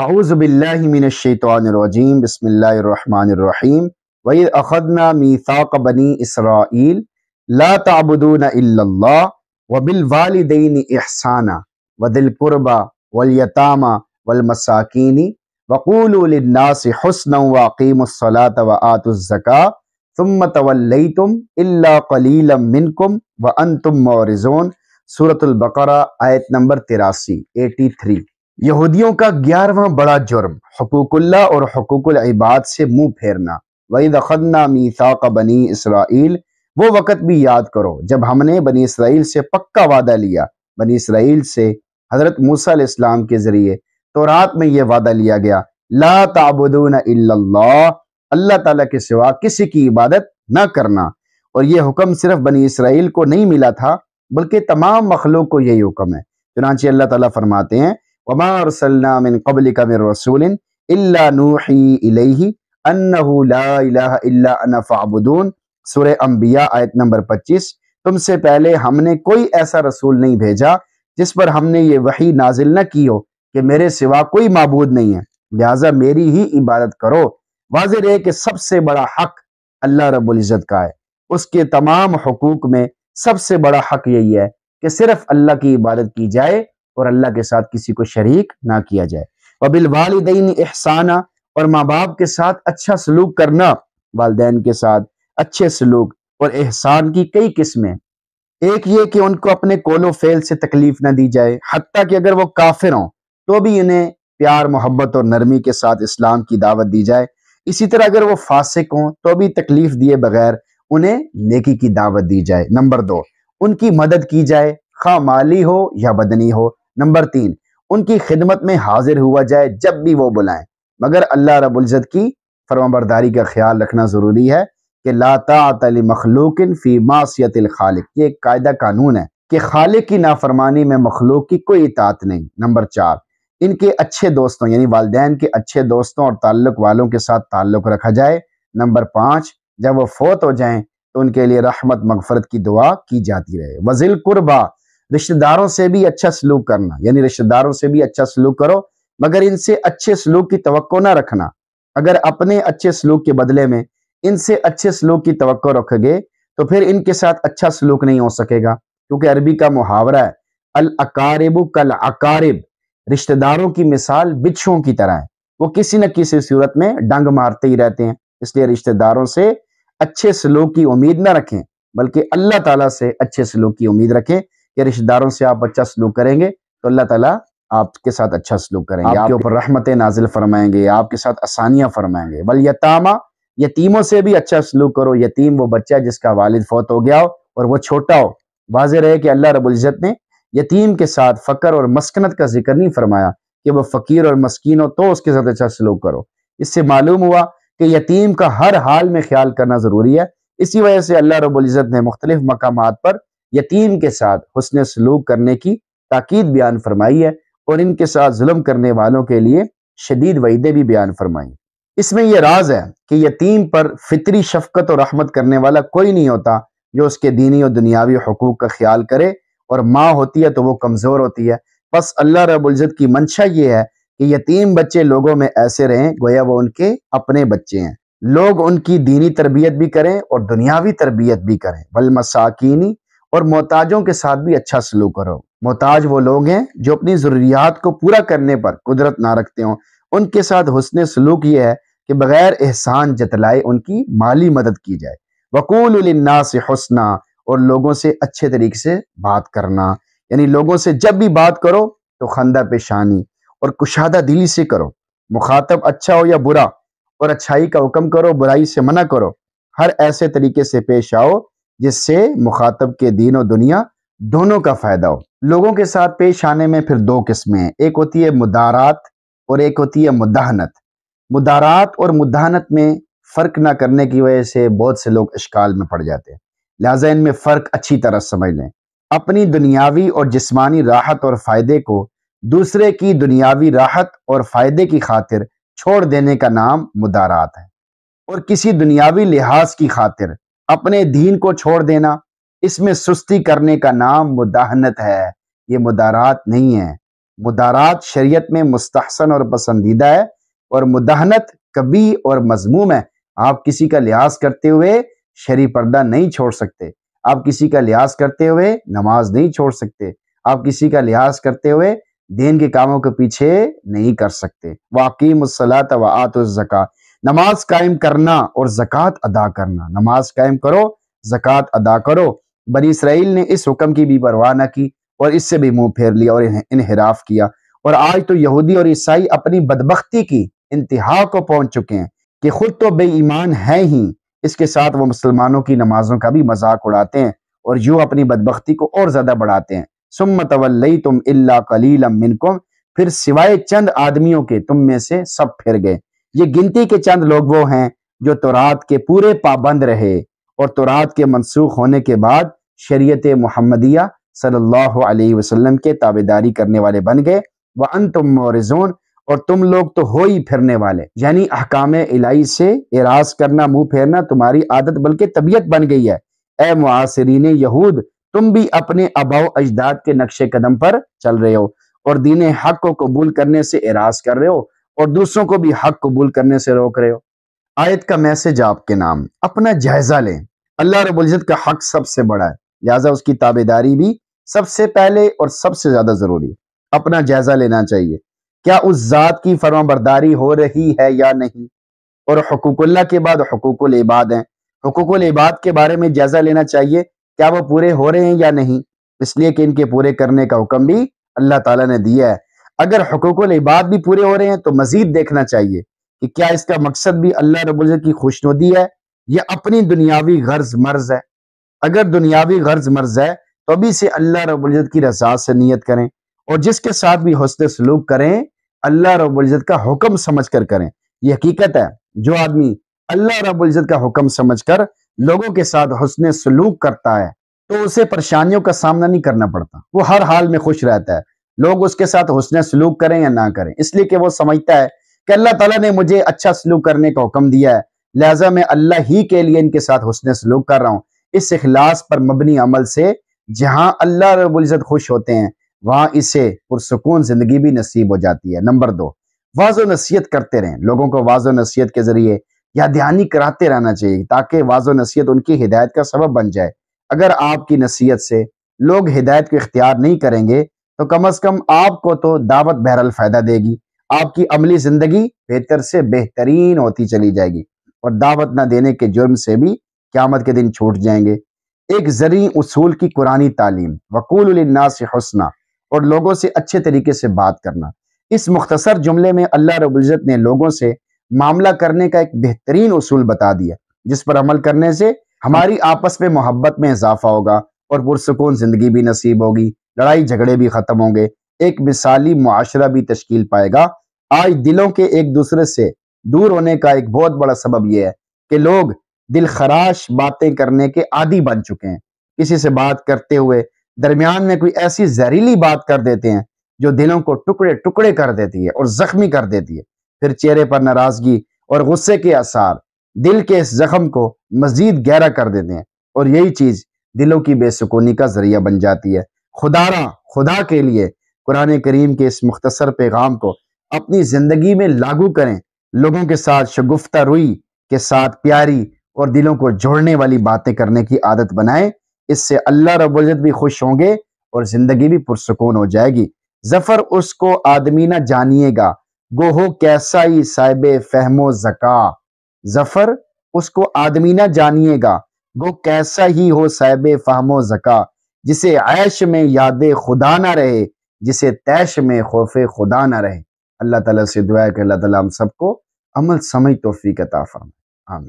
आउज़बिल्लिमिनशैतरजीम बसमीम वही अखदना मीसाक बनी इसराइल ला ताबुदून वबिल वालदेन एहसाना वदिलकुरबा वलयतामा वलमसाकिनी वक़ूलनास हसन वाक़ीमसलात व आतुज़का तुम तवल्लई तुम कलीलम मिनकुम व अन तुम मोरजोन सूरतुलबकर आयत नंबर तिरासी एटी थ्री यहूदियों का ग्यारहवा बड़ा जुर्म हकूकुल्ला और हकूकुल इबाद से मुंह फेरना वही दखदना मीसा का बनी इसराइल वो वक़्त भी याद करो जब हमने बनी इसराइल से पक्का वादा लिया बनी इसराइल से हज़रत मूसा इस्लाम के ज़रिए तो रात में यह वादा लिया गया ला ताबुदून अल्लाह तला के सिवा किसी की इबादत न करना और यह हुक्म सिर्फ बनी इसराइल को नहीं मिला था बल्कि तमाम मखलों को यही हुक्म है चुनाचे अल्लाह तला फरमाते हैं वमारसलनामिन कबल कमिर 25 तुमसे पहले हमने कोई ऐसा रसूल नहीं भेजा जिस पर हमने ये वही नाजिल न की हो कि मेरे सिवा कोई मबूद नहीं है लिहाजा मेरी ही इबादत करो वाजिर है कि सबसे बड़ा हक अल्लाह रबुल्ज़त का है उसके तमाम हकूक में सबसे बड़ा हक यही है कि सिर्फ अल्लाह की इबादत की जाए और अल्लाह के साथ किसी को शरीक ना किया जाए वबिल वालदेन एहसाना और माँ बाप के साथ अच्छा सलूक करना वालदेन के साथ अच्छे सलूक और एहसान की कई किस्में एक ये कि उनको अपने कोलो फेल से तकलीफ ना दी जाए हती कि अगर वो काफिर हों तो भी इन्हें प्यार मोहब्बत और नरमी के साथ इस्लाम की दावत दी जाए इसी तरह अगर वो फासिक हों तो भी तकलीफ दिए बगैर उन्हें नेकी की दावत दी जाए नंबर दो उनकी मदद की जाए खा माली हो या बदनी हो नंबर तीन उनकी खिदमत में हाजिर हुआ जाए जब भी वो बुलाएं मगर अल्लाह रबुल्ज़त की फरमाबरदारी का ख्याल रखना ज़रूरी है कि लातातल मखलूक फ़ी खालिक ये एक कायदा कानून है कि खालिक की नाफरमानी में मखलूक की कोई इतात नहीं नंबर चार इनके अच्छे दोस्तों यानी वालदेन के अच्छे दोस्तों और ताल्लुक वालों के साथ ताल्लुक रखा जाए नंबर पाँच जब वो फोत हो जाए तो उनके लिए रहमत मगफरत की दुआ की जाती रहे वजिल कुरबा रिश्तेदारों से भी अच्छा सलूक करना यानी रिश्तेदारों से भी अच्छा सलूक करो मगर इनसे अच्छे सलूक की तो ना रखना अगर अपने अच्छे सलूक के बदले में इनसे अच्छे सलूक की तो रखोगे तो फिर इनके साथ अच्छा सलूक नहीं हो सकेगा क्योंकि अरबी का मुहावरा है अल अकारिब कल अकारिब रिश्तेदारों की मिसाल बिच्छुओं की तरह है वो किसी न किसी सूरत में डंग मारते ही रहते हैं इसलिए रिश्तेदारों से अच्छे सलूक की उम्मीद ना रखें बल्कि अल्लाह ताला से अच्छे सलूक की उम्मीद रखें या रिश्तेदारों से आप अच्छा सलूक करेंगे तो अल्लाह ताला आपके साथ अच्छा सलूक करेंगे आपके ऊपर रहमत नाजिल फरमाएंगे आपके साथ आसानियां फरमाएंगे बल यतामा यतीमों से भी अच्छा सलूक करो यतीम वो बच्चा जिसका वालिद फौत हो गया हो और वो छोटा हो वाज रहे कि अल्लाह रबुल्ज़त ने यतीम के साथ फ़कर और मस्कनत का जिक्र नहीं फरमाया कि वह फ़कीर और मस्किन हो तो उसके साथ अच्छा सलूक करो इससे मालूम हुआ कि यतीम का हर हाल में ख्याल करना ज़रूरी है इसी वजह से अल्लाह रबुल्ज़त ने मुख्तलिफ मकाम पर यतीम के साथ हसन सलूक करने की ताकीद बयान फरमाई है और इनके साथ जुल्म करने वालों के लिए शदीद वहीदे भी बयान फरमाई इसमें यह राज है कि यतीम पर फितरी शफकत और रहमत करने वाला कोई नहीं होता जो उसके दीनी और दुनियावी हकूक का ख्याल करे और माँ होती है तो वो कमज़ोर होती है बस अल्लाह रबुल्ज़त की मंशा ये है कि यतीम बच्चे लोगों में ऐसे रहें गोया वो उनके अपने बच्चे हैं लोग उनकी दीनी तरबियत भी करें और दुनियावी तरबियत भी करें बलमसाकिनी मसाकिनी और मोहताजों के साथ भी अच्छा सलूक करो मोहताज वो लोग हैं जो अपनी ज़रूरियात को पूरा करने पर कुदरत ना रखते हो उनके साथ हुसन सलूक ये है कि बग़ैर एहसान जतलाए उनकी माली मदद की जाए वकूलना से हसना और लोगों से अच्छे तरीके से बात करना यानी लोगों से जब भी बात करो तो खंदा पेशानी और कुशादा दिली से करो मुखातब अच्छा हो या बुरा और अच्छाई का हुक्म करो बुराई से मना करो हर ऐसे तरीके से पेश आओ जिससे मुखातब के दीन और दुनिया दोनों का फ़ायदा हो लोगों के साथ पेश आने में फिर दो किस्में हैं एक होती है मुदारात और एक होती है मुदाहनत मुदारात और मुदाहनत में फ़र्क ना करने की वजह से बहुत से लोग इश्काल में पड़ जाते हैं लिहाजा इनमें फ़र्क अच्छी तरह समझ लें अपनी दुनियावी और जिस्मानी राहत और फ़ायदे को दूसरे की दुनियावी राहत और फ़ायदे की खातिर छोड़ देने का नाम मुदारात है और किसी दुनियावी लिहाज की खातिर अपने दीन को छोड़ देना इसमें सुस्ती करने का नाम मुदाहनत है ये मुदारात नहीं है मुदारात शरीयत में मुस्तहसन और पसंदीदा है और मुदाहनत कभी और मजमूम है आप किसी का लिहाज करते हुए शरी पर्दा नहीं छोड़ सकते आप किसी का लिहाज करते हुए नमाज नहीं छोड़ सकते आप किसी का लिहाज करते हुए दीन के कामों के पीछे नहीं कर सकते वाकई मुसलात व आत नमाज कायम करना और जक़ात अदा करना नमाज कायम करो जक़ात अदा करो बनी इसराइल ने इस हुक्म की भी परवाह न की और इससे भी मुंह फेर लिया और इनहराफ किया और आज तो यहूदी और ईसाई अपनी बदबख्ती की इंतहा को पहुंच चुके हैं कि खुद तो बेईमान है ही इसके साथ वो मुसलमानों की नमाजों का भी मजाक उड़ाते हैं और यूँ अपनी बदबख्ती को और ज़्यादा बढ़ाते हैं सुम तवल्लई तुम अल्ला कलीलम मिनकुम फिर सिवाय चंद आदमियों के तुम में से सब फिर गए ये गिनती के चंद लोग वो हैं जो तोरात के पूरे पाबंद रहे और तोरात के मनसूख होने के बाद शरीयत मुहम्मदिया सल्लल्लाहु अलैहि वसल्लम के ताबेदारी करने वाले बन गए व अन तुम मोरजोन और तुम लोग तो हो ही फिरने वाले यानी अहकाम इलाही से एराज करना मुंह फेरना तुम्हारी आदत बल्कि तबीयत बन गई है ए मुआसरीन यहूद तुम भी अपने अबाव अजदाद के नक्शे कदम पर चल रहे हो और दीन हक को कबूल करने से एराज कर रहे हो और दूसरों को भी हक कबूल करने से रोक रहे हो आयत का मैसेज आपके नाम अपना जायजा लें अल्लाह रबुल्जत का हक सबसे बड़ा है लिहाजा उसकी ताबेदारी भी सबसे पहले और सबसे ज्यादा जरूरी अपना जायजा लेना चाहिए क्या उस जात की फर्माबरदारी हो रही है या नहीं और हकूकुल्ला के बाद हकूकुल इबाद हैं हकूकुल इबाद के बारे में जायजा लेना चाहिए क्या वो पूरे हो रहे हैं या नहीं इसलिए कि इनके पूरे करने का हुक्म भी अल्लाह ताला ने दिया है अगर हकूक इबाद भी पूरे हो रहे हैं तो मजीद देखना चाहिए कि क्या इसका मकसद भी अल्लाह रबुल की खुशनुदी है या अपनी दुनियावी गर्ज मर्ज है अगर दुनियावी गर्ज मर्ज है तो अभी से अल्लाह रबुल्ज़त की रजा से नीयत करें और जिसके साथ भी हौसले सलूक करें अल्लाह रबुल्ज़त का हुक्म समझ कर करें यह हकीकत है जो आदमी अल्लाह रबुल्ज़त का हुक्म समझ कर लोगों के साथ हसन सलूक करता है तो उसे परेशानियों का सामना नहीं करना पड़ता वो हर हाल में खुश रहता है लोग उसके साथ हुसन सलूक करें या ना करें इसलिए कि वो समझता है कि अल्लाह तला ने मुझे अच्छा सलूक करने का हुक्म दिया है लिहाजा मैं अल्लाह ही के लिए इनके साथ हुसन सलूक कर रहा हूँ इस अखलास पर मबनी अमल से जहाँ अल्लाह रबुल्ज़त खुश होते हैं वहाँ इसे पुरसकून ज़िंदगी भी नसीब हो जाती है नंबर दो वाज नसीहत करते रहें लोगों को वाज नसीहत के ज़रिए या ध्यानी कराते रहना चाहिए ताकि वाज नसीहत उनकी हिदायत का सबब बन जाए अगर आपकी नसीहत से लोग हिदायत को इख्तियार नहीं करेंगे तो कम अज कम आपको तो दावत बहरल फायदा देगी आपकी अमली जिंदगी बेहतर से बेहतरीन होती चली जाएगी और दावत ना देने के जुर्म से भी क्यामत के दिन छूट जाएंगे एक जरी उसूल की कुरानी तालीम वकूलना से हंसना और लोगों से अच्छे तरीके से बात करना इस मुख्तसर जुमले में अल्लाह रबुल्ज़त ने लोगों से मामला करने का एक बेहतरीन उसूल बता दिया जिस पर अमल करने से हमारी आपस में मोहब्बत में इजाफा होगा और पुरसकून ज़िंदगी भी नसीब होगी लड़ाई झगड़े भी ख़त्म होंगे एक मिसाली माशरा भी तश्कील पाएगा आज दिलों के एक दूसरे से दूर होने का एक बहुत बड़ा सबब यह है कि लोग दिल खराश बातें करने के आदि बन चुके हैं किसी से बात करते हुए दरमियान में कोई ऐसी जहरीली बात कर देते हैं जो दिलों को टुकड़े टुकड़े कर देती है और जख्मी कर देती है फिर चेहरे पर नाराजगी और गुस्से के आसार दिल के इस जख्म को मजीद गहरा कर देते हैं और यही चीज़ दिलों की बेसकूनी का जरिया बन जाती है खुदारा खुदा के लिए कुरान करीम के इस मुख्तसर पैगाम को अपनी ज़िंदगी में लागू करें लोगों के साथ शगुफ्ता रुई के साथ प्यारी और दिलों को जोड़ने वाली बातें करने की आदत बनाएं इससे अल्लाह रबुजत भी खुश होंगे और ज़िंदगी भी पुरसकून हो जाएगी जफर उसको आदमी ना जानिएगा गोहो कैसा ही साहब फहमो जका जफर उसको आदमी ना जानिएगा वो कैसा ही हो साहब फहमो जका जिसे ऐश में याद खुदा ना रहे जिसे तैश में खौफ खुदा ना रहे अल्लाह तला से दुआ कर अल्लाह तला हम सबको अमल समझ तोफ़ी का ताफ़ा आम